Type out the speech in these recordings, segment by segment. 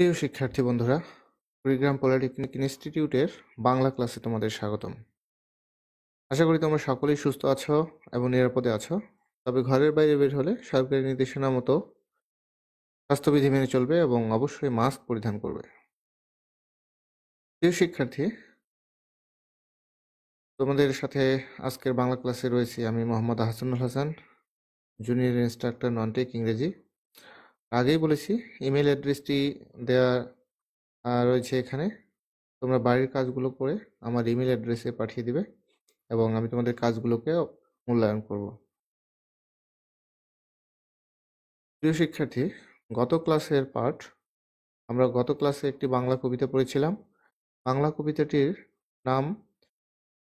প্রিয় শিক্ষার্থী বন্ধুরা কুড়িগ্রাম পলিটেকনিক ইনস্টিটিউটের বাংলা ক্লাসে তোমাদের স্বাগতম আশা করি তোমরা সকলেই সুস্থ আছো এবং নিরাপদে আছো তবে ঘরের বাইরে বের হলে সরকারি নির্দেশনা মতো স্বাস্থ্যবিধি মেনে চলবে এবং অবশ্যই মাস্ক পরিধান করবে প্রিয় শিক্ষার্থী তোমাদের সাথে আজকের বাংলা ক্লাসে রয়েছি আমি Mohammad Ahsanul Hasan junior instructor non tech ইংরেজি আগেই বলেছি ইমেল অ্যাড্রেসটি দেওয়া রয়েছে এখানে তোমরা বাড়ির কাজগুলো করে আমার ইমেল অ্যাড্রেসে পাঠিয়ে দিবে এবং আমি তোমাদের কাজগুলোকে মূল্যায়ন করব প্রিয় শিক্ষার্থী গত ক্লাসের পাঠ আমরা গত ক্লাসে একটি বাংলা কবিতা পড়েছিলাম বাংলা কবিতাটির নাম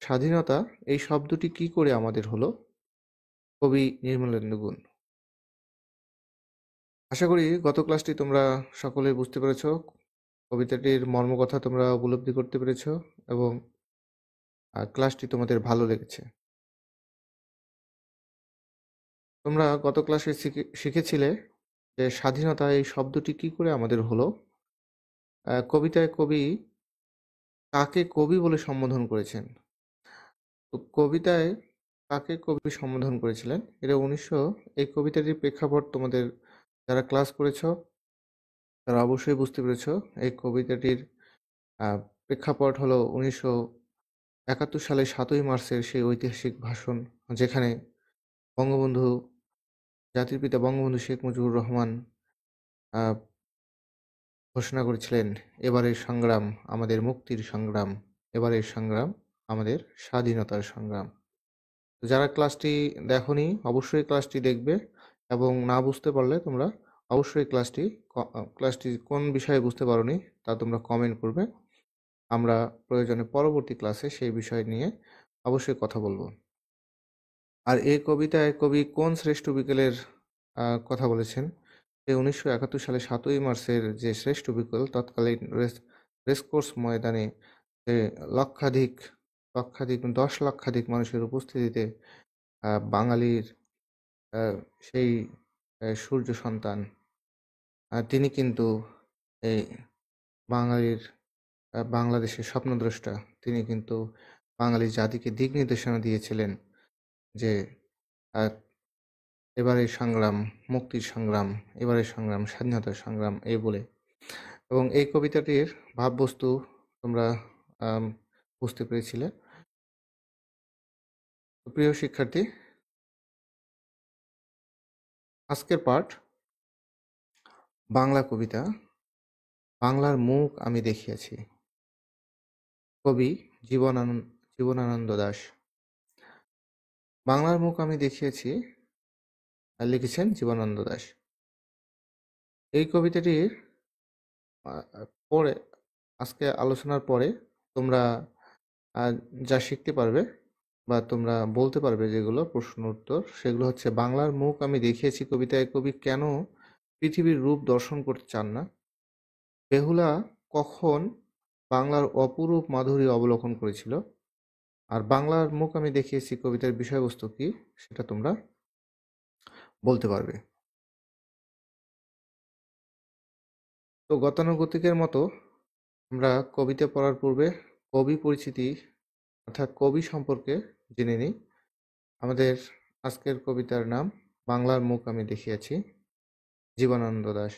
স্বাধীনতা এই শব্দটি কি করে আমাদের হলো কবি নির্মলেন্দু গুণ আশা করি গত ক্লাসটি তোমরা সকলে বুঝতে পেরেছ কবিতাটির মর্মকথা তোমরা উপলব্ধি করতে পেরেছ এবং ক্লাসটি তোমাদের ভালো লেগেছে তোমরা গত ক্লাসে শিখেছিলে যে স্বাধীনতা এই শব্দটি কি করে আমাদের হলো কবিতায় কবি কাকে কবি বলে সম্বোধন করেছেন তো কবিতায় কাকে কবি সম্বোধন করেছিলেন এটা উনিশশো এই কবিতাটির প্রেক্ষাপট তোমাদের যারা ক্লাস করেছ তারা অবশ্যই বুঝতে পেরেছ এই কবিতাটির প্রেক্ষাপট হলো উনিশশো একাত্তর সালে সাতই মার্চের সেই ঐতিহাসিক ভাষণ যেখানে বঙ্গবন্ধু জাতির পিতা বঙ্গবন্ধু শেখ মুজিবুর রহমান ঘোষণা করেছিলেন এবারের সংগ্রাম আমাদের মুক্তির সংগ্রাম এবারের সংগ্রাম আমাদের স্বাধীনতার সংগ্রাম যারা ক্লাসটি দেখনি অবশ্যই ক্লাসটি দেখবে এবং না বুঝতে পারলে তোমরা অবশ্যই ক্লাসটি ক্লাসটি কোন বিষয়ে বুঝতে পারোনি তা তোমরা কমেন্ট করবে আমরা প্রয়োজনে পরবর্তী ক্লাসে সেই বিষয় নিয়ে অবশ্যই কথা বলবো আর এই কবিতায় কবি কোন শ্রেষ্ঠ বিকেলের কথা বলেছেন সে উনিশশো একাত্তর সালে সাতই মার্চের যে শ্রেষ্ঠ বিকেল তৎকালীন রেস রেসকোর্স ময়দানে লক্ষাধিক লক্ষাধিক দশ লক্ষাধিক মানুষের উপস্থিতিতে বাঙালির সেই সূর্য সন্তান তিনি কিন্তু এই বাঙালির বাংলাদেশের স্বপ্নদ্রষ্টা তিনি কিন্তু বাঙালি জাতিকে দিক নির্দেশনা দিয়েছিলেন যে এবারের সংগ্রাম মুক্তির সংগ্রাম এবারের সংগ্রাম স্বাধীনতার সংগ্রাম এই বলে এবং এই কবিতাটির ভাববস্তু তোমরা বুঝতে পেরেছিলে প্রিয় শিক্ষার্থী আজকের পাঠ বাংলা কবিতা বাংলার মুখ আমি দেখিয়াছি কবি জীবনানন্দ জীবনানন্দ দাস বাংলার মুখ আমি দেখিয়েছি লিখেছেন জীবনানন্দ দাস এই কবিতাটির পরে আজকে আলোচনার পরে তোমরা যা শিখতে পারবে বা তোমরা বলতে পারবে যেগুলো প্রশ্ন উত্তর সেগুলো হচ্ছে বাংলার মুখ আমি দেখিয়েছি কবিতায় কবি কেন পৃথিবীর রূপ দর্শন করতে চান না বেহুলা কখন বাংলার অপরূপ মাধুরী অবলোকন করেছিল আর বাংলার মুখ আমি দেখিয়েছি কবিতার বিষয়বস্তু কি সেটা তোমরা বলতে পারবে তো গতানুগতিকের মতো আমরা কবিতা পড়ার পূর্বে কবি পরিচিতি অর্থাৎ কবি সম্পর্কে জেনে নিই আমাদের আজকের কবিতার নাম বাংলার মুখ আমি দেখিয়াছি জীবনানন্দ দাস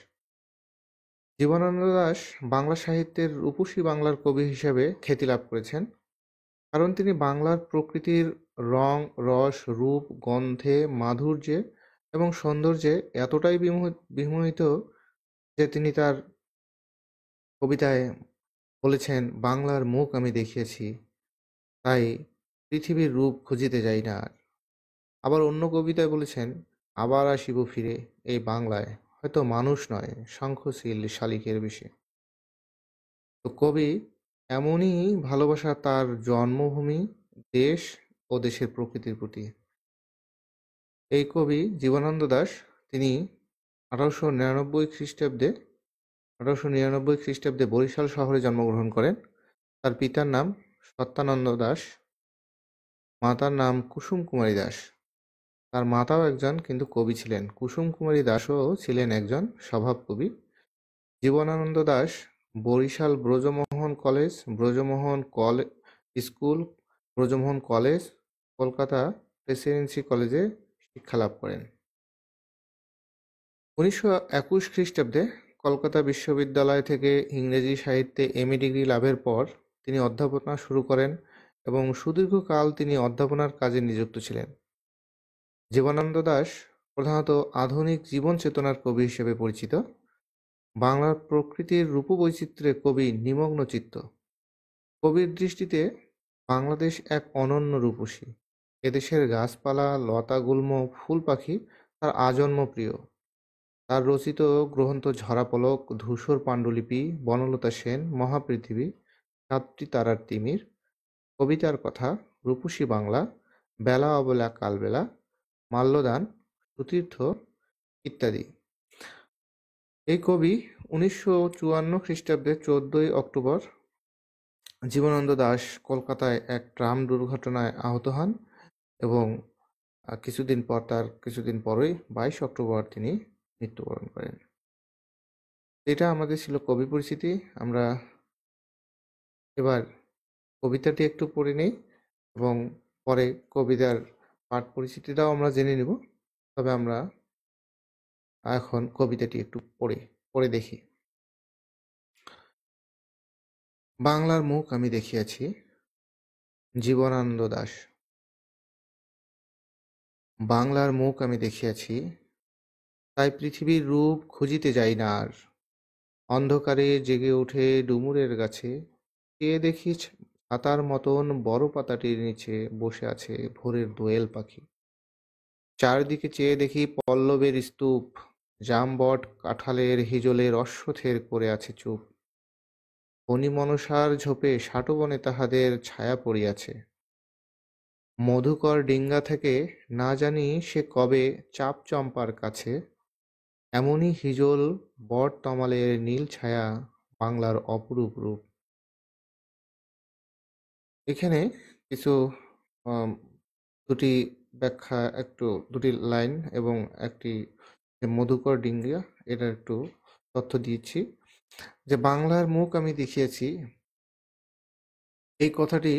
জীবনানন্দ দাস বাংলা সাহিত্যের রূপসী বাংলার কবি হিসেবে খ্যাতি লাভ করেছেন কারণ তিনি বাংলার প্রকৃতির রং রস রূপ গন্ধে মাধুর্যে এবং সৌন্দর্যে এতটাই বিমোহিত যে তিনি তার কবিতায় বলেছেন বাংলার মুখ আমি দেখিয়েছি তাই পৃথিবীর রূপ খুঁজিতে যাই না আর আবার অন্য কবিতায় বলেছেন আবার আসিব ফিরে এই বাংলায় হয়তো মানুষ নয় শঙ্খশীল শালিকের বেশে তো কবি এমনই ভালোবাসা তার জন্মভূমি দেশ ও দেশের প্রকৃতির প্রতি এই কবি জীবনানন্দ দাস তিনি আঠারোশো নিরানব্বই খ্রিস্টাব্দে আঠারোশো নিরানব্বই খ্রিস্টাব্দে বরিশাল শহরে জন্মগ্রহণ করেন তার পিতার নাম সত্যানন্দ দাস মাতার নাম কুসুম কুমারী দাস তার মাতাও একজন কিন্তু কবি ছিলেন কুসুম কুমারী দাসও ছিলেন একজন স্বভাব কবি Jibanananda Das Barishal Brajamohan college Brajamohan college school Brajamohan college Kolkata presidency কলেজে শিক্ষালাভ করেন উনিশশো একুশ খ্রিস্টাব্দে কলকাতা বিশ্ববিদ্যালয় থেকে ইংরেজি সাহিত্যে এম ডিগ্রি e লাভের পর তিনি অধ্যাপনা শুরু করেন এবং সুদীর্ঘকাল তিনি অধ্যাপনার কাজে নিযুক্ত ছিলেন। জীবনানন্দ দাশ প্রধানত আধুনিক জীবন চেতনার কবি হিসেবে পরিচিত, বাংলার প্রকৃতির রূপবৈচিত্র্যে কবি নিমগ্ন চিত্ত কবির দৃষ্টিতে বাংলাদেশ এক অনন্য রূপসী, এদেশের গাছপালা, লতা-গুল্ম, ফুল-পাখি তার আজন্ম প্রিয়। তার রচিত গ্রন্থ ঝরাপলক, ধূসর পাণ্ডুলিপি, বনলতা সেন, মহাপৃথিবী, সাতটি তারার তিমির কবিতার কথা রূপসী বাংলা বেলা অবলা কালবেলা মাল্যদান সুতীর্থ ইত্যাদি এই কবি উনিশশো চুয়ান্ন খ্রিস্টাব্দের চোদ্দই অক্টোবর জীবনানন্দ দাস কলকাতায় এক ট্রাম দুর্ঘটনায় আহত হন এবং কিছুদিন পর তার কিছুদিন পরই বাইশ অক্টোবর তিনি মৃত্যুবরণ করেন এটা আমাদের ছিল কবি পরিচিতি আমরা এবার কবিতাটি একটু পড়ে নেই এবং পরে কবিতার পাঠ পরিচিতিটাও আমরা জেনে নেব তবে আমরা এখন কবিতাটি একটু পড়ে পড়ে দেখি বাংলার মুখ আমি দেখিয়াছি জীবনানন্দ দাস বাংলার মুখ আমি দেখিয়াছি তাই পৃথিবীর রূপ খুঁজিতে যাই না আর অন্ধকারে জেগে ওঠে ডুমুরের গাছে কে দেখি ছাতার মতন বড় পাতাটির নিচে বসে আছে ভোরের দোয়েল পাখি চারদিকে চেয়ে দেখি পল্লবের স্তূপ জামবট কাঁঠালের হিজলের অশ্বথের করে আছে চুপ মনসার ঝোপে ষাটবনে তাহাদের ছায়া পড়িয়াছে মধুকর ডিঙ্গা থেকে না জানি সে কবে চাপ চম্পার কাছে এমনই হিজল বট তমালের নীল ছায়া বাংলার অপরূপ রূপ এখানে কিছু দুটি ব্যাখ্যা একটু দুটি লাইন এবং একটি মধুকর ডিঙ্গিয়া এটা একটু তথ্য দিয়েছি যে বাংলার মুখ আমি দেখিয়েছি এই কথাটি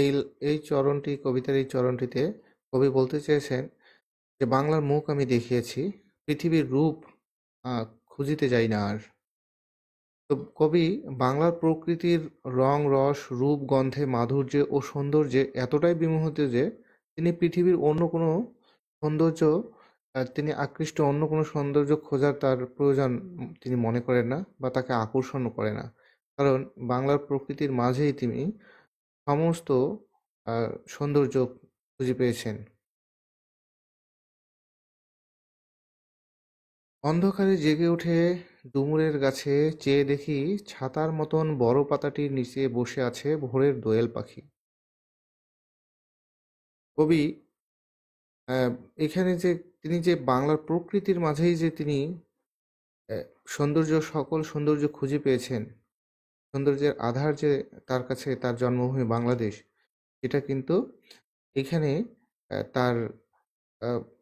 এই এই চরণটি কবিতার এই চরণটিতে কবি বলতে চেয়েছেন যে বাংলার মুখ আমি দেখিয়েছি পৃথিবীর রূপ খুঁজিতে যাই না আর কবি বাংলার প্রকৃতির রঙ রস, রূপ, গন্ধে, মাধুর্যে ও সৌন্দর্যে এতটাই বিমোহিত যে, তিনি পৃথিবীর অন্য কোনো সৌন্দর্য তিনি আকৃষ্ট অন্য কোনো সৌন্দর্য খোঁজার তার প্রয়োজন তিনি মনে করেন না বা তাকে আকর্ষণও করে না। কারণ বাংলার প্রকৃতির মাঝেই তিনি সমস্ত সৌন্দর্য খুঁজে পেয়েছেন। অন্ধকারে জেগে ওঠে ডুমুরের গাছে চেয়ে দেখি ছাতার মতন বড় পাতাটির নিচে বসে আছে ভোরের দোয়েল পাখি কবি এখানে যে তিনি যে বাংলার প্রকৃতির মাঝেই যে তিনি সৌন্দর্য সকল সৌন্দর্য খুঁজে পেয়েছেন সৌন্দর্যের আধার যে তার কাছে তার জন্মভূমি বাংলাদেশ এটা কিন্তু এখানে তার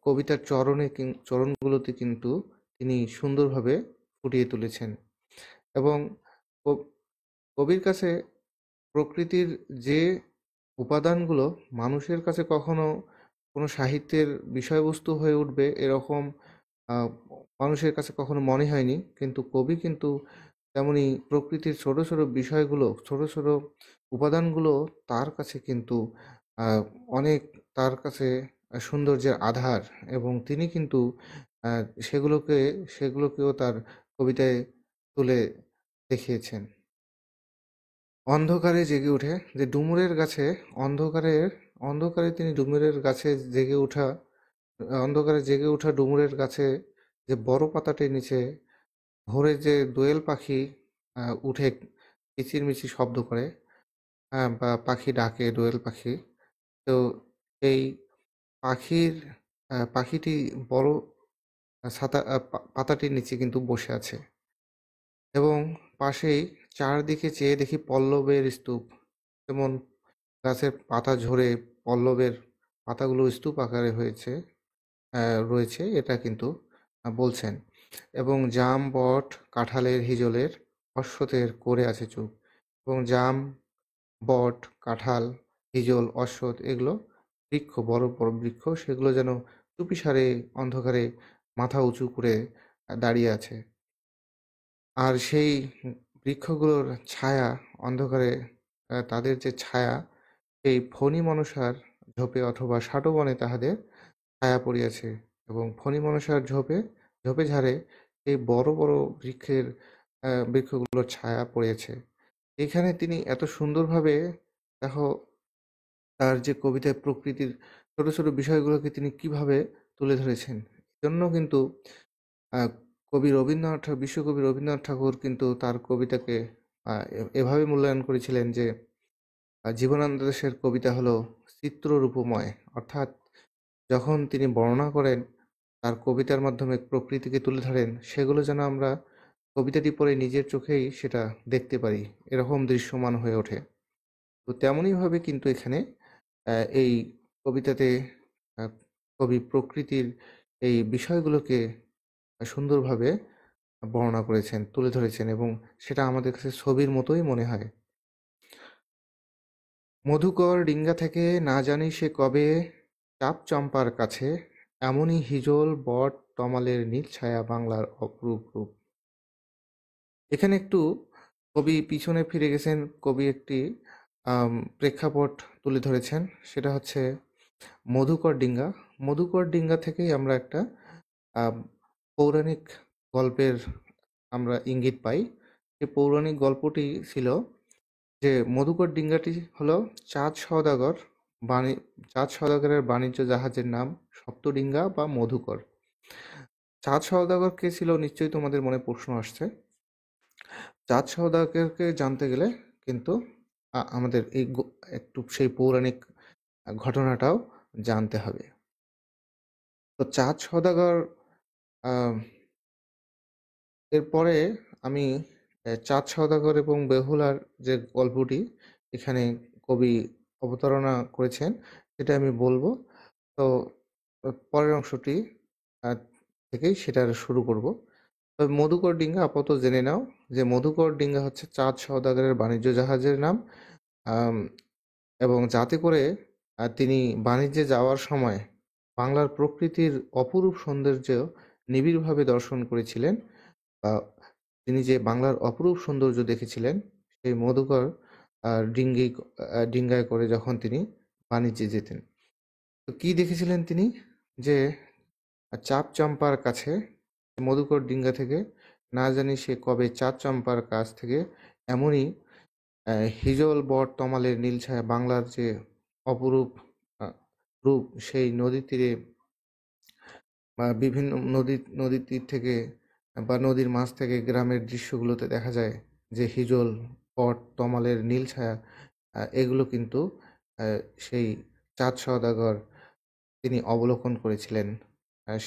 কবিতার চরণে চরণগুলোতে কিন্তু তিনি সুন্দরভাবে ফুটিয়ে তুলেছেন এবং কবির কাছে প্রকৃতির যে উপাদানগুলো মানুষের কাছে কখনো কোনো সাহিত্যের বিষয়বস্তু হয়ে উঠবে এরকম মানুষের কাছে কখনো মনে হয়নি কিন্তু কবি কিন্তু তেমনি প্রকৃতির ছোট ছোট বিষয়গুলো ছোট ছোট উপাদানগুলো তার কাছে কিন্তু অনেক তার কাছে সৌন্দর্যের আধার এবং তিনি কিন্তু সেগুলোকে সেগুলোকেও তার কবিতায় তুলে দেখিয়েছেন অন্ধকারে জেগে উঠে যে ডুমুরের গাছে অন্ধকারের অন্ধকারে তিনি ডুমুরের গাছে জেগে ওঠা অন্ধকারে জেগে ওঠা ডুমুরের গাছে যে বড় পাতাটির নিচে ভোরে যে দোয়েল পাখি উঠে কিচিরমিচির শব্দ করে বা পাখি ডাকে দোয়েল পাখি তো এই পাখির পাখিটি বড় ছাতা পাতাটির নিচে কিন্তু বসে আছে এবং পাশেই চারদিকে চেয়ে দেখি পল্লবের স্তূপ যেমন গাছের পাতা ঝরে পল্লবের পাতাগুলো স্তূপ আকারে হয়েছে রয়েছে এটা কিন্তু বলছেন এবং জাম বট কাঁঠালের হিজলের অশ্বতের করে আছে চুপ এবং জাম বট কাঁঠাল হিজল অশ্বত এগুলো বৃক্ষ বড় বড় বৃক্ষ সেগুলো যেন চুপিসারে অন্ধকারে মাথা উঁচু করে দাঁড়িয়ে আছে আর সেই বৃক্ষগুলোর ছায়া অন্ধকারে তাদের যে ছায়া সেই ফণি মনসার ঝোপে অথবা ষাটবনে তাহাদের ছায়া পড়িয়াছে এবং ফণি মনসার ঝোপে ঝোপে ঝাড়ে এই বড় বড় বৃক্ষের বৃক্ষগুলোর ছায়া পড়েছে এখানে তিনি এত সুন্দরভাবে দেখো তার যে কবিতায় প্রকৃতির ছোট ছোট বিষয়গুলোকে তিনি কিভাবে তুলে ধরেছেন জন্য কিন্তু কবি রবীন্দ্রনাথ বিশ্বকবি রবীন্দ্রনাথ ঠাকুর কিন্তু তার কবিতাকে এভাবে মূল্যায়ন করেছিলেন যে জীবনানন্দ দাসের কবিতা হলো চিত্ররূপময় অর্থাৎ যখন তিনি বর্ণনা করেন তার কবিতার মাধ্যমে প্রকৃতিকে তুলে ধরেন সেগুলো যেন আমরা কবিতাটি পড়ে নিজের চোখেই সেটা দেখতে পারি এরকম দৃশ্যমান হয়ে ওঠে তো তেমনইভাবে কিন্তু এখানে এই কবিতাতে কবি প্রকৃতির এই বিষয়গুলোকে সুন্দরভাবে বর্ণনা করেছেন তুলে ধরেছেন এবং সেটা আমাদের কাছে ছবির মতোই মনে হয় মধুকর ডিঙ্গা থেকে না জানি সে কবে চাপ চম্পার কাছে এমনই হিজল বট তমালের নীল ছায়া বাংলার অপরূপ রূপ এখানে একটু কবি পিছনে ফিরে গেছেন কবি একটি প্রেক্ষাপট তুলে ধরেছেন সেটা হচ্ছে মধুকর ডিঙ্গা মধুকর ডিঙ্গা থেকেই আমরা একটা পৌরাণিক গল্পের আমরা ইঙ্গিত পাই এই পৌরাণিক গল্পটি ছিল যে মধুকর ডিঙ্গাটি হলো চাঁদ সওদাগর বাণি চাঁদ সওদাগরের বাণিজ্য জাহাজের নাম সপ্তডিঙ্গা বা মধুকর চাঁদ সওদাগর কে ছিল নিশ্চয়ই তোমাদের মনে প্রশ্ন আসছে চাঁদ সওদাগরকে জানতে গেলে কিন্তু আমাদের এই একটু সেই পৌরাণিক ঘটনাটাও জানতে হবে তো চাঁদ সওদাগর এরপরে আমি চাঁদ সওদাগর এবং বেহুলার যে গল্পটি এখানে কবি অবতারণা করেছেন সেটা আমি বলবো তো পরের অংশটি থেকেই সেটা শুরু করব তবে মধুকর ডিঙ্গা আপাতত জেনে নাও যে মধুকর ডিঙ্গা হচ্ছে চাঁদ সওদাগরের বাণিজ্য জাহাজের নাম এবং যাতে করে তিনি বাণিজ্যে যাওয়ার সময় বাংলার প্রকৃতির অপরূপ সৌন্দর্য নিবিড়ভাবে দর্শন করেছিলেন বা তিনি যে বাংলার অপরূপ সৌন্দর্য দেখেছিলেন সেই মধুকর ডিঙ্গি ডিঙ্গায় করে যখন তিনি বাণিজ্যে যেতেন তো কী দেখেছিলেন তিনি যে চাপ চম্পার কাছে মধুকর ডিঙ্গা থেকে না জানি সে কবে চাঁদ চম্পার কাছ থেকে এমনই হিজল বট তমালের নীলছায়া বাংলার যে অপরূপ রূপ সেই নদী তীরে বা বিভিন্ন নদী নদীর তীর থেকে বা নদীর মাছ থেকে গ্রামের দৃশ্যগুলোতে দেখা যায় যে হিজল পট তমালের নীল ছায়া এগুলো কিন্তু সেই চাঁদ সদাগর তিনি অবলোকন করেছিলেন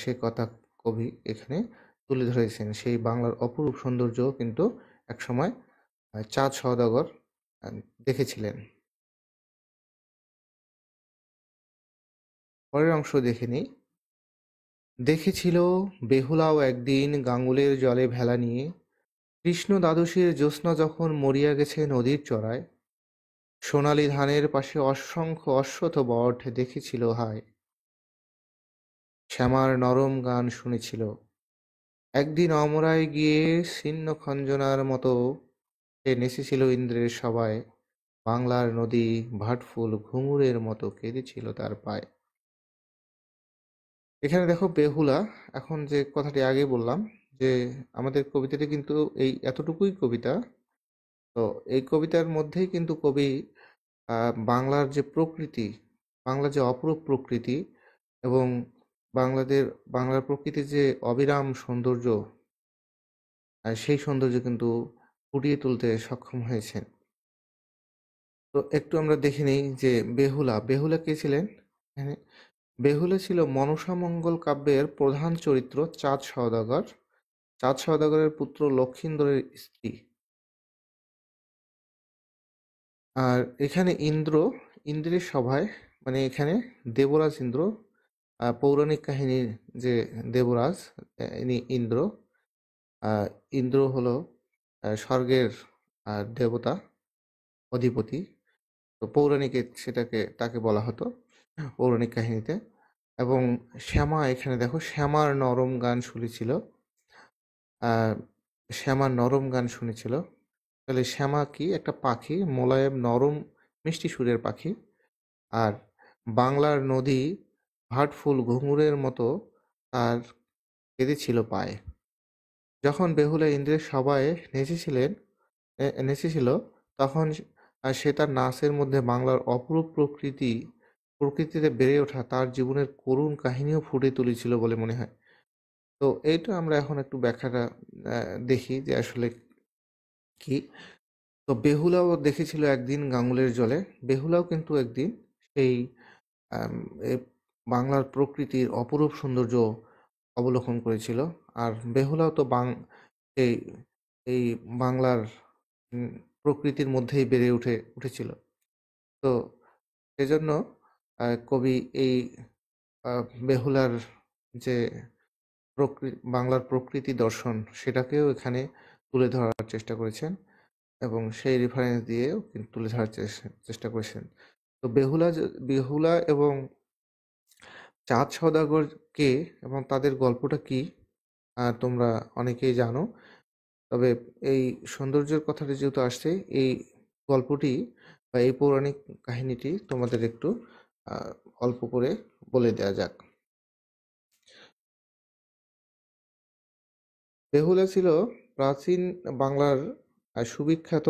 সে কথা কবি এখানে তুলে ধরেছেন সেই বাংলার অপরূপ সৌন্দর্যও কিন্তু একসময় চাঁদ সদাগর দেখেছিলেন পরের অংশ দেখে নিই দেখেছিল বেহুলাও একদিন গাঙ্গুলের জলে ভেলা নিয়ে কৃষ্ণ দ্বাদশীর জ্যোৎস্না যখন মরিয়া গেছে নদীর চড়ায় সোনালি ধানের পাশে অসংখ্য অশ্বত বট দেখেছিল হায় শ্যামার নরম গান শুনেছিল একদিন অমরায় গিয়ে ছিন্ন খঞ্জনার মতো সে নেচেছিল ইন্দ্রের সবাই বাংলার নদী ভাটফুল ঘুঙুরের মতো কেঁদেছিল তার পায় এখানে দেখো বেহুলা এখন যে কথাটি আগে বললাম যে আমাদের কবিতাটি কিন্তু এই এতটুকুই কবিতা তো এই কবিতার মধ্যেই কিন্তু কবি বাংলার যে প্রকৃতি বাংলার যে অপরূপ প্রকৃতি এবং বাংলাদের বাংলার প্রকৃতির যে অবিরাম সৌন্দর্য সেই সৌন্দর্য কিন্তু ফুটিয়ে তুলতে সক্ষম হয়েছেন তো একটু আমরা দেখে নিই যে বেহুলা বেহুলা কে ছিলেন হ্যাঁ, বেহুলা ছিল মনসামঙ্গল কাব্যের প্রধান চরিত্র চাঁদ সওদাগর চাঁদ সওদাগরের পুত্র লক্ষিন্দরের স্ত্রী আর এখানে ইন্দ্র ইন্দ্রের সভায় মানে এখানে দেবরাজ ইন্দ্র পৌরাণিক কাহিনীর যে দেবরাজ ইনি ইন্দ্র ইন্দ্র হল স্বর্গের দেবতা অধিপতি তো পৌরাণিকে সেটাকে তাকে বলা হতো পৌরাণিক কাহিনীতে এবং শ্যামা এখানে দেখো শ্যামার নরম গান শুনেছিল শ্যামার নরম গান শুনেছিল তাহলে শ্যামা কি একটা পাখি মোলায়েম নরম মিষ্টি সুরের পাখি আর বাংলার নদী ভাটফুল ঘুঙুরের মতো তার কেঁদেছিল পায়ে যখন বেহুলা ইন্দ্রের সবাই নেচেছিলেন নেচেছিল তখন সে তার নাচের মধ্যে বাংলার অপরূপ প্রকৃতি প্রকৃতিতে বেড়ে ওঠা তার জীবনের করুণ কাহিনীও ফুটে তুলেছিল বলে মনে হয় তো এইটা আমরা এখন একটু ব্যাখ্যাটা দেখি যে আসলে কি তো বেহুলাও দেখেছিল একদিন গাঙ্গুলের জলে বেহুলাও কিন্তু একদিন সেই বাংলার প্রকৃতির অপরূপ সৌন্দর্য অবলোকন করেছিল আর বেহুলাও তো বাং এই এই বাংলার প্রকৃতির মধ্যেই বেড়ে উঠে উঠেছিল তো সেজন্য কবি এই বেহুলার যে প্রকৃতি বাংলার প্রকৃতি দর্শন সেটাকেও এখানে তুলে ধরার চেষ্টা করেছেন এবং সেই রেফারেন্স দিয়েও কিন্তু তুলে ধরার চেষ্টা করেছেন তো বেহুলা বেহুলা এবং চাঁদ সদাগর কে এবং তাদের গল্পটা কি তোমরা অনেকেই জানো তবে এই সৌন্দর্যের কথাটি যেহেতু আসছে এই গল্পটি বা এই পৌরাণিক কাহিনীটি তোমাদের একটু অল্প করে বলে দেয়া যাক বেহুলা ছিল প্রাচীন বাংলার সুবিখ্যাত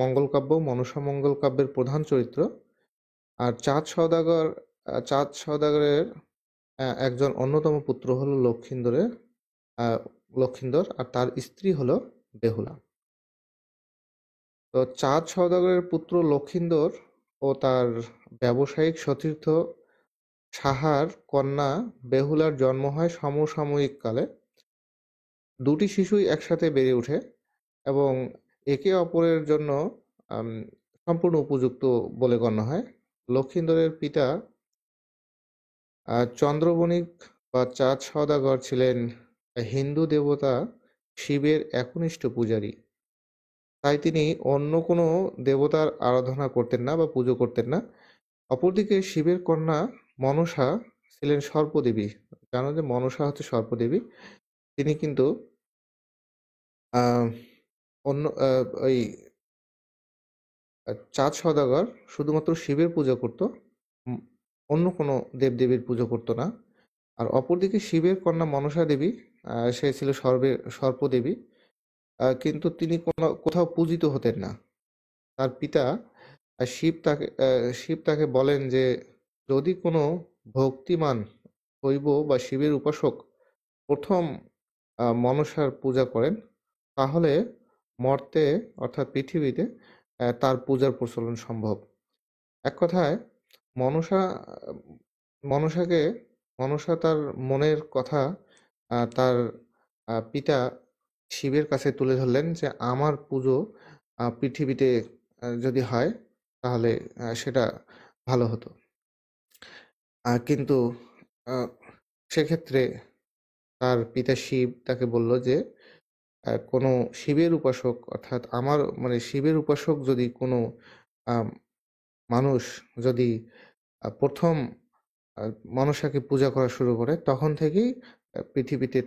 মঙ্গল কাব্য মনসা মঙ্গল কাব্যের প্রধান চরিত্র আর চাঁদ সওদাগর চাঁদ সদাগরের একজন অন্যতম পুত্র হলো লক্ষিন্দরের লক্ষিন্দর আর তার স্ত্রী হলো বেহুলা তো চাঁদ সদাগরের পুত্র লক্ষিন্দর ও তার ব্যবসায়িক সতীর্থ সাহার কন্যা বেহুলার জন্ম হয় সমসাময়িক কালে দুটি শিশুই একসাথে বেড়ে ওঠে এবং একে অপরের জন্য সম্পূর্ণ উপযুক্ত বলে গণ্য হয় লক্ষিন্দরের পিতা চন্দ্রবণিক বা চাঁদ সওদাগর ছিলেন হিন্দু দেবতা শিবের একনিষ্ঠ পূজারী তাই তিনি অন্য কোনো দেবতার আরাধনা করতেন না বা পুজো করতেন না অপরদিকে শিবের কন্যা মনসা ছিলেন সর্পদেবী জানো যে মনসা হচ্ছে সর্পদেবী তিনি কিন্তু অন্য ওই চাঁদ সদাগর শুধুমাত্র শিবের পুজো করত অন্য কোনো দেবদেবীর পুজো করতো না আর অপরদিকে শিবের কন্যা মনসা দেবী সে ছিল সর্বে সর্পদেবী কিন্তু তিনি কোনো কোথাও পূজিত হতেন না তার পিতা শিব তাকে শিব তাকে বলেন যে যদি কোনো ভক্তিমান শৈব বা শিবের উপাসক প্রথম মনসার পূজা করেন তাহলে মর্তে অর্থাৎ পৃথিবীতে তার পূজার প্রচলন সম্ভব এক কথায় মনসা মনসাকে মনসা তার মনের কথা তার পিতা শিবের কাছে তুলে ধরলেন যে আমার পুজো পৃথিবীতে যদি হয় তাহলে সেটা ভালো হতো কিন্তু সেক্ষেত্রে তার পিতা শিব তাকে বলল যে কোনো শিবের উপাসক অর্থাৎ আমার মানে শিবের উপাসক যদি কোনো মানুষ যদি প্রথম মনসাকে পূজা করা শুরু করে তখন থেকেই পৃথিবীতে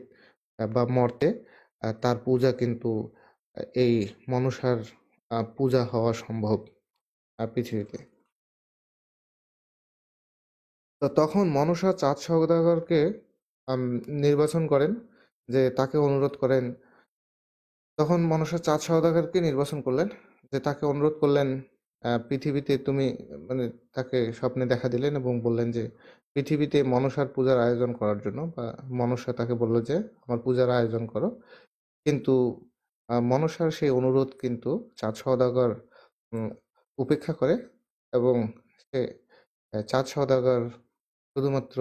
বা মর্তে তার পূজা কিন্তু এই মনসার পূজা হওয়া সম্ভব পৃথিবীতে তো তখন মনসা চাঁদ সওদাগরকে নির্বাচন করেন যে তাকে অনুরোধ করেন তখন মনসা চাঁদ সওদাগরকে নির্বাচন করলেন যে তাকে অনুরোধ করলেন পৃথিবীতে তুমি মানে তাকে স্বপ্নে দেখা দিলেন এবং বললেন যে পৃথিবীতে মনসার পূজার আয়োজন করার জন্য বা মনসা তাকে বলল যে আমার পূজার আয়োজন করো কিন্তু মনসার সেই অনুরোধ কিন্তু চাঁদ সওদাগর উপেক্ষা করে এবং সে চাঁদ সওদাগর শুধুমাত্র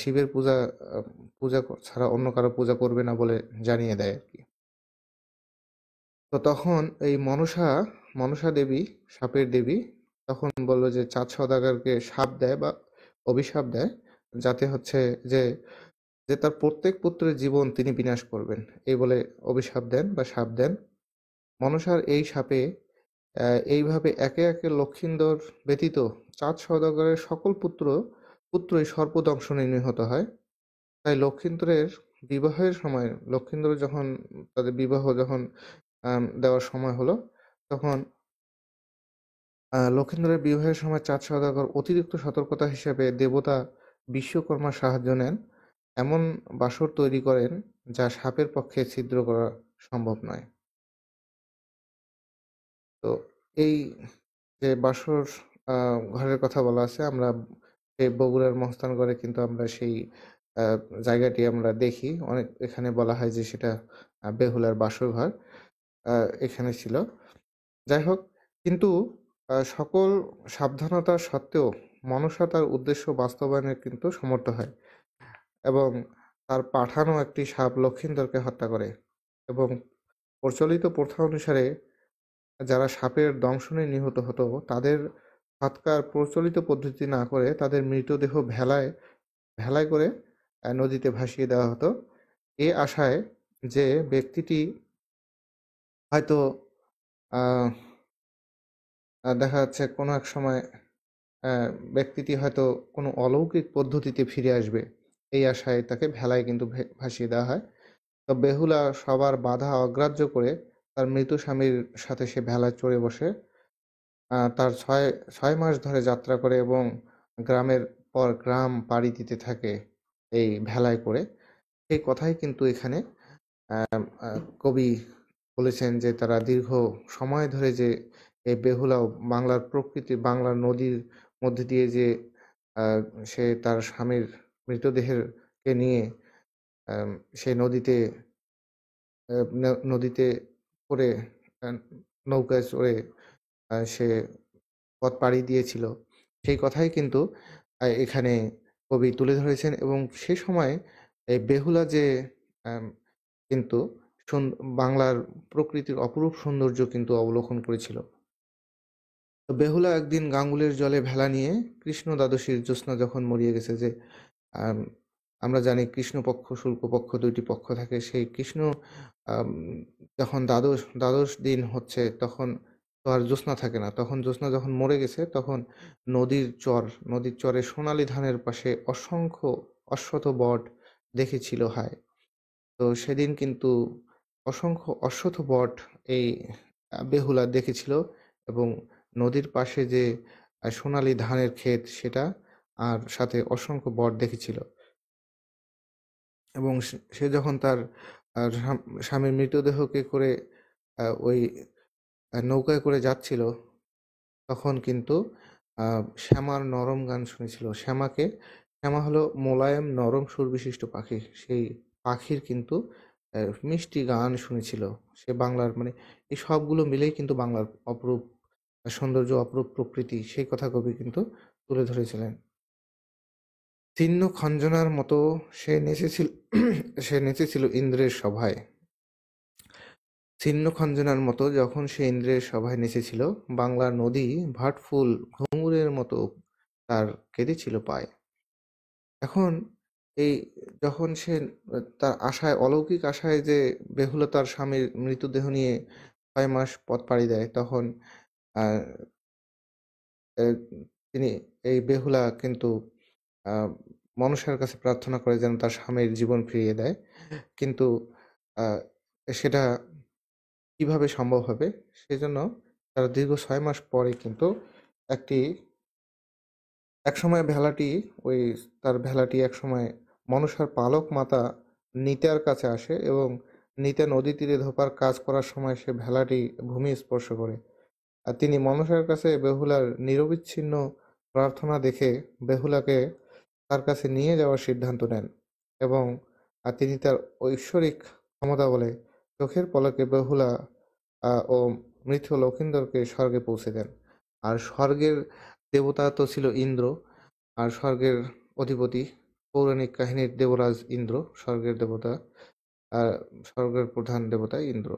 শিবের পূজা পূজা ছাড়া অন্য কারো পূজা করবে না বলে জানিয়ে দেয় আর কি তো তখন এই মনসা মনসা দেবী সাপের দেবী তখন বলল যে চাঁদ সদাগরকে সাপ দেয় বা অভিশাপ দেয় যাতে হচ্ছে যে যে তার প্রত্যেক পুত্রের জীবন তিনি বিনাশ করবেন এই বলে অভিশাপ দেন বা সাপ দেন মনসার এই সাপে এইভাবে একে একে লক্ষিন্দর ব্যতীত চাঁদ সদাগরের সকল পুত্র পুত্রই সর্পদংশনে নিহত হয় তাই লক্ষিন্দরের বিবাহের সময় লক্ষিন্দর যখন তাদের বিবাহ যখন দেওয়ার সময় হলো তখন লক্ষিন্দরের বিবাহের সময় চাঁদ সদাগর অতিরিক্ত সতর্কতা হিসেবে দেবতা বিশ্বকর্মার সাহায্য নেন এমন বাসর তৈরি করেন যা সাপের পক্ষে ছিদ্র করা সম্ভব নয় তো এই যে বাসর ঘরের কথা বলা আছে আমরা বগুড়ার ঘরে কিন্তু আমরা সেই জায়গাটি আমরা দেখি অনেক এখানে বলা হয় যে সেটা বেহুলার বাসর ঘর এখানে ছিল যাই হোক কিন্তু সকল সাবধানতা সত্ত্বেও মনসা তার উদ্দেশ্য বাস্তবায়নের কিন্তু সমর্থ হয় এবং তার পাঠানো একটি সাপ লক্ষিন্দরকে হত্যা করে এবং প্রচলিত প্রথা অনুসারে যারা সাপের দংশনে নিহত হতো তাদের সৎকার প্রচলিত পদ্ধতি না করে তাদের মৃতদেহ ভেলায় ভেলায় করে নদীতে ভাসিয়ে দেওয়া হতো এ আশায় যে ব্যক্তিটি হয়তো দেখা যাচ্ছে কোনো এক সময় ব্যক্তিটি হয়তো কোনো অলৌকিক পদ্ধতিতে ফিরে আসবে এই আশায় তাকে ভেলায় কিন্তু ভাসিয়ে দেওয়া হয় তো বেহুলা সবার বাধা অগ্রাহ্য করে তার মৃত স্বামীর সাথে সে ভেলায় চড়ে বসে তার ছয় ছয় মাস ধরে যাত্রা করে এবং গ্রামের পর গ্রাম পাড়ি দিতে থাকে এই ভেলায় করে সেই কথাই কিন্তু এখানে কবি বলেছেন যে তারা দীর্ঘ সময় ধরে যে এই বেহুলা বাংলার প্রকৃতি বাংলার নদীর মধ্যে দিয়ে যে সে তার স্বামীর মৃতদেহকে নিয়ে সে নদীতে নদীতে করে নৌকায় চড়ে সে পথ পাড়ি দিয়েছিল সেই কথাই কিন্তু এখানে কবি তুলে ধরেছেন এবং সে সময় এই বেহুলা যে কিন্তু বাংলার প্রকৃতির অপরূপ সৌন্দর্য কিন্তু অবলোকন করেছিল বেহুলা একদিন গাঙ্গুলের জলে ভেলা নিয়ে কৃষ্ণ দ্বাদশীর জ্যোৎস্না যখন মরিয়ে গেছে যে আর আমরা জানি কৃষ্ণপক্ষ শুল্কপক্ষ দুইটি পক্ষ থাকে সেই কৃষ্ণ যখন দ্বাদশ দ্বাদশ দিন হচ্ছে তখন তো আর জ্যোৎস্না থাকে না তখন জ্যোৎস্না যখন মরে গেছে তখন নদীর চর নদীর চরে সোনালি ধানের পাশে অসংখ্য অশ্বত বট দেখেছিল হায় তো সেদিন কিন্তু অসংখ্য অশ্বত বট এই বেহুলা দেখেছিল এবং নদীর পাশে যে সোনালি ধানের ক্ষেত সেটা আর সাথে অসংখ্য বর দেখেছিল এবং সে যখন তার স্বামীর মৃতদেহকে করে ওই নৌকায় করে যাচ্ছিল তখন কিন্তু শ্যামার নরম গান শুনেছিল শ্যামাকে শ্যামা হলো মোলায়েম নরম সুরবিশিষ্ট পাখি সেই পাখির কিন্তু মিষ্টি গান শুনেছিল সে বাংলার মানে এই সবগুলো মিলেই কিন্তু বাংলার অপরূপ সৌন্দর্য অপরূপ প্রকৃতি সেই কথা কবি কিন্তু তুলে ধরেছিলেন তিন্ন খঞ্জনার মতো সে নেচেছিল সে নেচেছিল ইন্দ্রের সভায় ছিন্ন খঞ্জনার মতো যখন সে ইন্দ্রের সভায় নেচেছিল বাংলার নদী ভাটফুল ঘুঙুরের মতো তার কেঁদেছিল পায় এখন এই যখন সে তার আশায় অলৌকিক আশায় যে তার স্বামীর মৃতদেহ নিয়ে ছয় মাস পথ পাড়ি দেয় তখন তিনি এই বেহুলা কিন্তু মানুষের কাছে প্রার্থনা করে যেন তার স্বামীর জীবন ফিরিয়ে দেয় কিন্তু সেটা কিভাবে সম্ভব হবে সেজন্য তারা দীর্ঘ ছয় মাস পরে কিন্তু একটি একসময় ভেলাটি ওই তার ভেলাটি একসময় মনসার পালক মাতা নিতার কাছে আসে এবং নিতা নদী তীরে ধোপার কাজ করার সময় সে ভেলাটি ভূমি স্পর্শ করে আর তিনি মনসার কাছে বেহুলার নিরবিচ্ছিন্ন প্রার্থনা দেখে বেহুলাকে তার কাছে নিয়ে যাওয়ার সিদ্ধান্ত নেন এবং তিনি তার ঐশ্বরিক ক্ষমতা বলে চোখের পলকে বহুলা ও মৃত লক্ষিন্দরকে স্বর্গে পৌঁছে দেন আর স্বর্গের দেবতা তো ছিল ইন্দ্র আর স্বর্গের অধিপতি পৌরাণিক কাহিনীর দেবরাজ ইন্দ্র স্বর্গের দেবতা আর স্বর্গের প্রধান দেবতা ইন্দ্র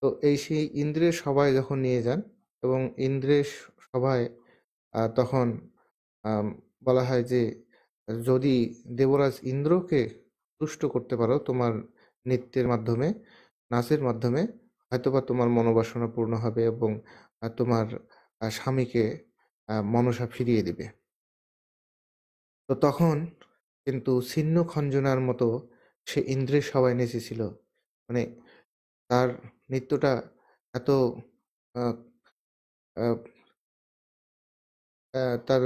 তো এই সেই ইন্দ্রের সভায় যখন নিয়ে যান এবং ইন্দ্রের সভায় তখন বলা হয় যে যদি দেবরাজ ইন্দ্রকে তুষ্ট করতে পারো তোমার নৃত্যের মাধ্যমে নাচের মাধ্যমে হয়তোবা তোমার মনোবাসনা পূর্ণ হবে এবং তোমার স্বামীকে মনসা ফিরিয়ে দিবে তো তখন কিন্তু ছিন্ন খঞ্জনার মতো সে ইন্দ্রের সবাই নেচেছিল মানে তার নৃত্যটা এত তার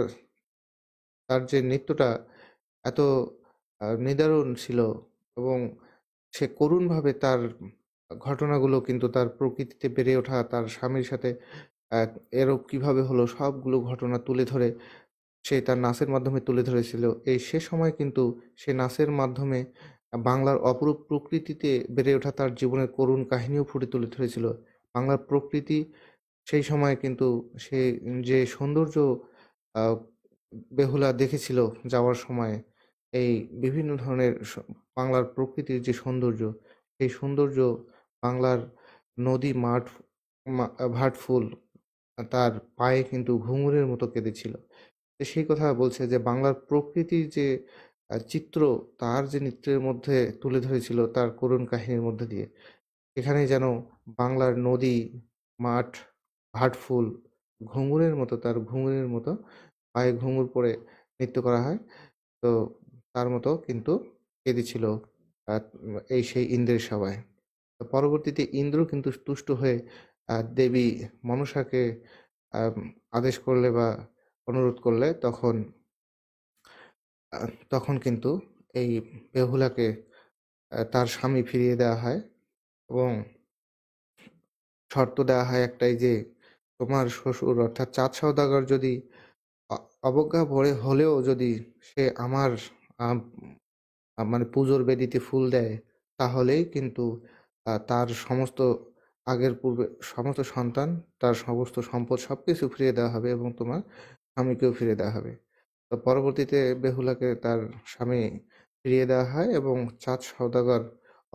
তার যে নৃত্যটা এত নিদারুণ ছিল এবং সে করুণভাবে তার ঘটনাগুলো কিন্তু তার প্রকৃতিতে বেড়ে ওঠা তার স্বামীর সাথে এরও কিভাবে হলো সবগুলো ঘটনা তুলে ধরে সে তার নাচের মাধ্যমে তুলে ধরেছিল এই সে সময় কিন্তু সে নাচের মাধ্যমে বাংলার অপরূপ প্রকৃতিতে বেড়ে ওঠা তার জীবনের করুণ কাহিনীও ফুটে তুলে ধরেছিল বাংলার প্রকৃতি সেই সময় কিন্তু সে যে সৌন্দর্য বেহুলা দেখেছিল যাওয়ার সময় এই বিভিন্ন ধরনের বাংলার প্রকৃতির যে সৌন্দর্য সেই সৌন্দর্য বাংলার নদী মাঠ ভাটফুল তার পায়ে কিন্তু ঘুঙুরের মতো কেঁদেছিল সেই কথা বলছে যে বাংলার প্রকৃতির যে চিত্র তার যে নৃত্যের মধ্যে তুলে ধরেছিল তার করুণ কাহিনীর মধ্যে দিয়ে এখানে যেন বাংলার নদী মাঠ ভাটফুল ঘুঙুরের মতো তার ঘুঙুরের মতো পায়ে ঘুঙুর পরে নৃত্য করা হয় তো তার মতো কিন্তু কেঁদেছিল এই সেই ইন্দ্রের সভায় পরবর্তীতে ইন্দ্র কিন্তু তুষ্ট হয়ে দেবী মনসাকে আদেশ করলে বা অনুরোধ করলে তখন তখন কিন্তু এই বেহুলাকে তার স্বামী ফিরিয়ে দেওয়া হয় এবং শর্ত দেওয়া হয় একটাই যে তোমার শ্বশুর অর্থাৎ চাঁদ সৌদাগর যদি অবজ্ঞা ভরে হলেও যদি সে আমার মানে পুজোর বেদিতে ফুল দেয় তাহলেই কিন্তু তার সমস্ত আগের পূর্বে সমস্ত সন্তান তার সমস্ত সম্পদ সব কিছু ফিরিয়ে দেওয়া হবে এবং তোমার স্বামীকেও ফিরিয়ে দেওয়া হবে তো পরবর্তীতে বেহুলাকে তার স্বামী ফিরিয়ে দেওয়া হয় এবং চাঁদ সৌদাগর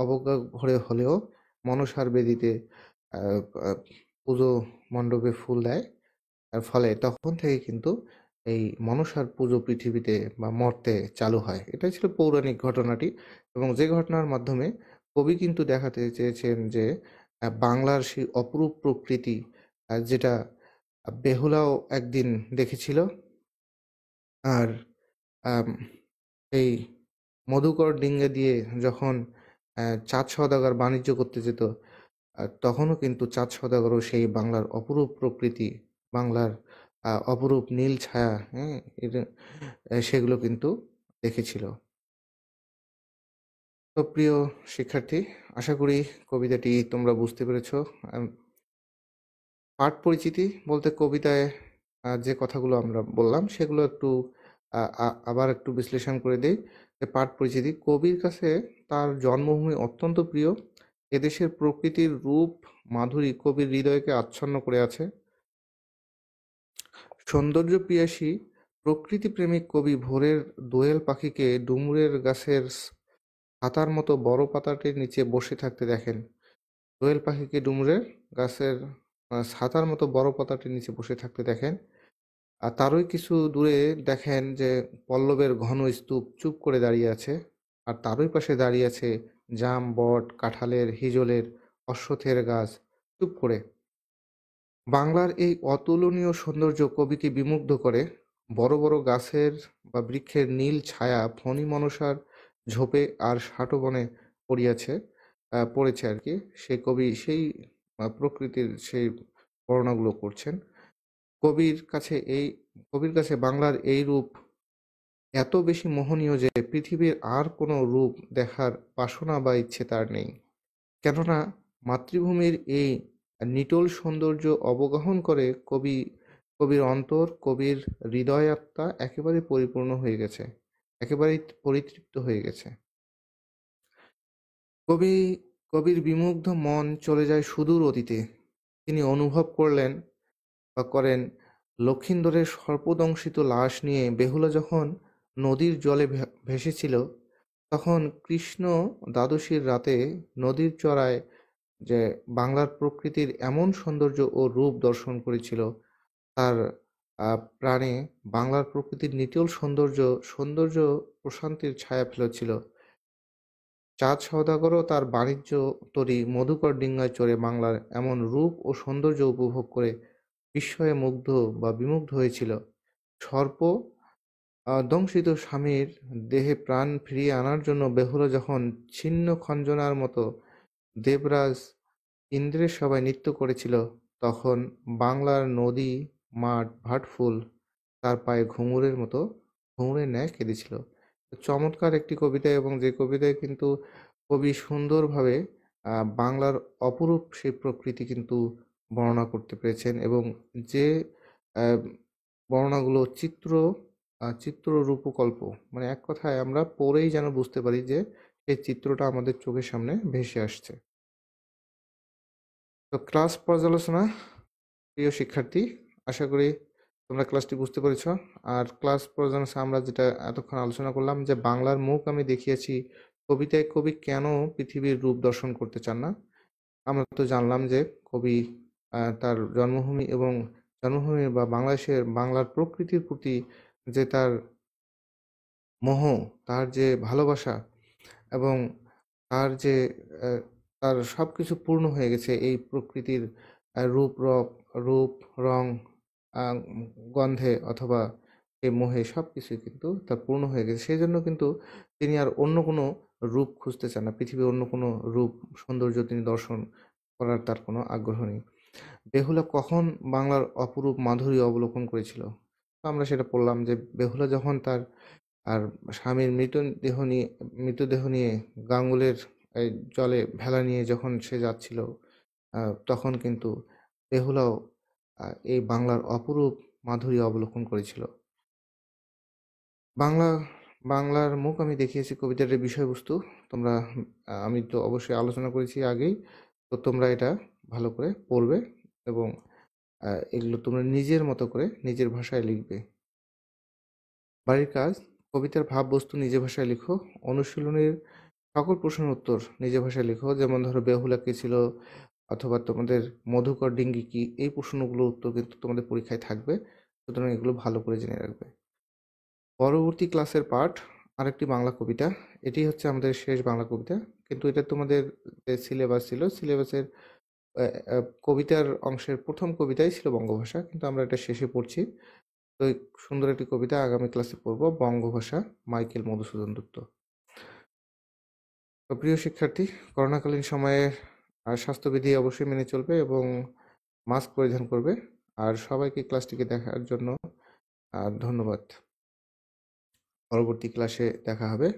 অবজ্ঞা ঘরে হলেও মনসার বেদিতে পুজো মণ্ডপে ফুল দেয় ফলে তখন থেকে কিন্তু এই মনসার পুজো পৃথিবীতে বা মর্তে চালু হয় এটাই ছিল পৌরাণিক ঘটনাটি এবং যে ঘটনার মাধ্যমে কবি কিন্তু দেখাতে চেয়েছেন যে বাংলার সেই অপরূপ প্রকৃতি যেটা বেহুলাও একদিন দেখেছিল আর এই মধুকর ডিঙ্গে দিয়ে যখন চাঁদ সদাগর বাণিজ্য করতে যেত তখনও কিন্তু চাঁদ সদাগরও সেই বাংলার অপরূপ প্রকৃতি বাংলার অপরূপ নীল ছায়া হ্যাঁ সেগুলো কিন্তু দেখেছিল তো প্রিয় শিক্ষার্থী আশা করি কবিতাটি তোমরা বুঝতে পেরেছ পাঠ পরিচিতি বলতে কবিতায় যে কথাগুলো আমরা বললাম সেগুলো একটু আবার একটু বিশ্লেষণ করে দিই যে পাঠ পরিচিতি কবির কাছে তার জন্মভূমি অত্যন্ত প্রিয় এদেশের প্রকৃতির রূপ মাধুরী কবির হৃদয়কে আচ্ছন্ন করে আছে সৌন্দর্যপিয়াসী প্রকৃতিপ্রেমিক কবি ভোরের দোয়েল পাখিকে ডুমুরের গাছের হাতার মতো বড় পাতাটির নিচে বসে থাকতে দেখেন দোয়েল পাখিকে ডুমুরের গাছের ছাতার মতো বড় পাতাটির নিচে বসে থাকতে দেখেন আর তারই কিছু দূরে দেখেন যে পল্লবের ঘন স্তূপ চুপ করে দাঁড়িয়ে আছে আর তারই পাশে দাঁড়িয়ে আছে জাম বট কাঁঠালের হিজলের অশ্বথের গাছ চুপ করে বাংলার এই অতুলনীয় সৌন্দর্য কবিকে বিমুগ্ধ করে বড় বড় গাছের বা বৃক্ষের নীল ছায়া ফণি মনসার ঝোপে আর বনে পড়িয়াছে পড়েছে আর কি সে কবি সেই প্রকৃতির সেই বর্ণনাগুলো করছেন কবির কাছে এই কবির কাছে বাংলার এই রূপ এত বেশি মোহনীয় যে পৃথিবীর আর কোনো রূপ দেখার বাসনা বা ইচ্ছে তার নেই কেননা মাতৃভূমির এই নিটোল সৌন্দর্য অবগাহন করে কবি কবির অন্তর কবির হৃদয় আত্মা একেবারে পরিপূর্ণ হয়ে গেছে একেবারেই পরিতৃপ্ত হয়ে গেছে কবি কবির বিমুগ্ধ মন চলে যায় সুদূর অতীতে তিনি অনুভব করলেন বা করেন লক্ষিন্দরের সর্পদংশিত লাশ নিয়ে বেহুলা যখন নদীর জলে ভেসেছিল তখন কৃষ্ণ দ্বাদশীর রাতে নদীর চড়ায় যে বাংলার প্রকৃতির এমন সৌন্দর্য ও রূপ দর্শন করেছিল তার প্রাণে বাংলার প্রকৃতির নিটল সৌন্দর্য সৌন্দর্য প্রশান্তির ছায়া ফেলেছিল চাঁদ সওদাগরও তার বাণিজ্য তরি মধুকর ডিঙ্গায় চড়ে বাংলার এমন রূপ ও সৌন্দর্য উপভোগ করে বিস্ময়ে মুগ্ধ বা বিমুগ্ধ হয়েছিল সর্প দংশিত স্বামীর দেহে প্রাণ ফিরিয়ে আনার জন্য বেহুলা যখন ছিন্ন খঞ্জনার মতো দেবরাজ ইন্দ্রের সভায় নৃত্য করেছিল তখন বাংলার নদী মাঠ ভাটফুল তার পায়ে ঘুঙুরের মতো ঘুঙুরের ন্যায় কেঁদেছিল চমৎকার একটি কবিতা এবং যে কবিতায় কিন্তু কবি সুন্দরভাবে বাংলার অপরূপ সেই প্রকৃতি কিন্তু বর্ণনা করতে পেরেছেন এবং যে বর্ণনাগুলো চিত্র চিত্র রূপকল্প মানে এক কথায় আমরা পড়েই যেন বুঝতে পারি যে এই চিত্রটা আমাদের চোখের সামনে ভেসে আসছে তো ক্লাস পর্যালোচনা প্রিয় শিক্ষার্থী আশা করি তোমরা ক্লাসটি বুঝতে পেরেছ আর ক্লাস পর্যালোচনা আমরা যেটা এতক্ষণ আলোচনা করলাম যে বাংলার মুখ আমি দেখিয়েছি কবিতায় কবি কেন পৃথিবীর রূপ দর্শন করতে চান না আমরা তো জানলাম যে কবি তার জন্মভূমি এবং জন্মভূমি বা বাংলাদেশের বাংলার প্রকৃতির প্রতি যে তার মোহ তার যে ভালোবাসা এবং তার যে তার সব কিছু পূর্ণ হয়ে গেছে এই প্রকৃতির রূপ রপ রূপ রং গন্ধে অথবা এই মোহে সব কিছুই কিন্তু তার পূর্ণ হয়ে গেছে সেই জন্য কিন্তু তিনি আর অন্য কোনো রূপ খুঁজতে চান না পৃথিবীর অন্য কোনো রূপ সৌন্দর্য তিনি দর্শন করার তার কোনো আগ্রহ নেই বেহুলা কখন বাংলার অপরূপ মাধুরী অবলোকন করেছিল আমরা সেটা পড়লাম যে বেহুলা যখন তার আর স্বামীর মৃতদেহ নিয়ে মৃতদেহ নিয়ে গাঙ্গুলের জলে ভেলা নিয়ে যখন সে যাচ্ছিল তখন কিন্তু বেহুলাও এই বাংলার অপরূপ মাধুরী অবলোকন করেছিল বাংলা বাংলার মুখ আমি দেখিয়েছি কবিতার বিষয়বস্তু তোমরা আমি তো অবশ্যই আলোচনা করেছি আগেই তো তোমরা এটা ভালো করে পড়বে এবং এগুলো তোমরা নিজের মতো করে নিজের ভাষায় লিখবে বাড়ির কাজ কবিতার ভাববস্তু নিজে ভাষায় লিখো অনুশীলনের সকল প্রশ্নের উত্তর নিজে ভাষায় লিখো যেমন ধরো বেহুলা কী ছিল অথবা তোমাদের মধুকর ডিঙ্গি কী এই প্রশ্নগুলোর উত্তর কিন্তু তোমাদের পরীক্ষায় থাকবে সুতরাং এগুলো ভালো করে জেনে রাখবে পরবর্তী ক্লাসের পাঠ আরেকটি বাংলা কবিতা এটি হচ্ছে আমাদের শেষ বাংলা কবিতা কিন্তু এটা তোমাদের যে সিলেবাস ছিল সিলেবাসের কবিতার অংশের প্রথম কবিতাই ছিল বঙ্গভাষা কিন্তু আমরা এটা শেষে পড়ছি তো এই সুন্দর একটি কবিতা আগামী ক্লাসে পড়ব বঙ্গভাষা মাইকেল মধুসূদন দত্ত তো প্রিয় শিক্ষার্থী করোনাকালীন সময়ে স্বাস্থ্যবিধি অবশ্যই মেনে চলবে এবং মাস্ক পরিধান করবে আর সবাইকে ক্লাসটিকে দেখার জন্য ধন্যবাদ পরবর্তী ক্লাসে দেখা হবে